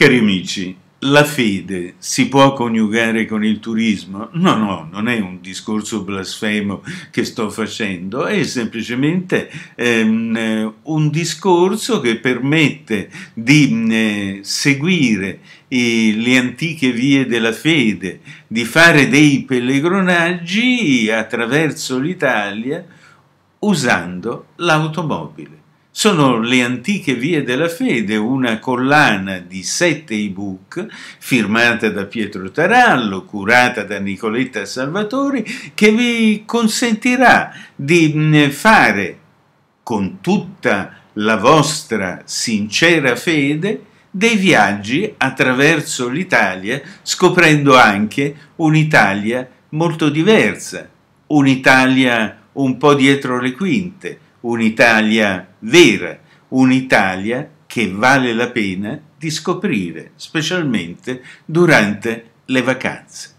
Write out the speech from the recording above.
Cari amici, la fede si può coniugare con il turismo? No, no, non è un discorso blasfemo che sto facendo, è semplicemente ehm, un discorso che permette di eh, seguire eh, le antiche vie della fede, di fare dei pellegrinaggi attraverso l'Italia usando l'automobile sono le antiche vie della fede, una collana di sette ebook firmata da Pietro Tarallo, curata da Nicoletta Salvatori, che vi consentirà di mm, fare con tutta la vostra sincera fede dei viaggi attraverso l'Italia, scoprendo anche un'Italia molto diversa, un'Italia un po' dietro le quinte, un'Italia vera, un'Italia che vale la pena di scoprire, specialmente durante le vacanze.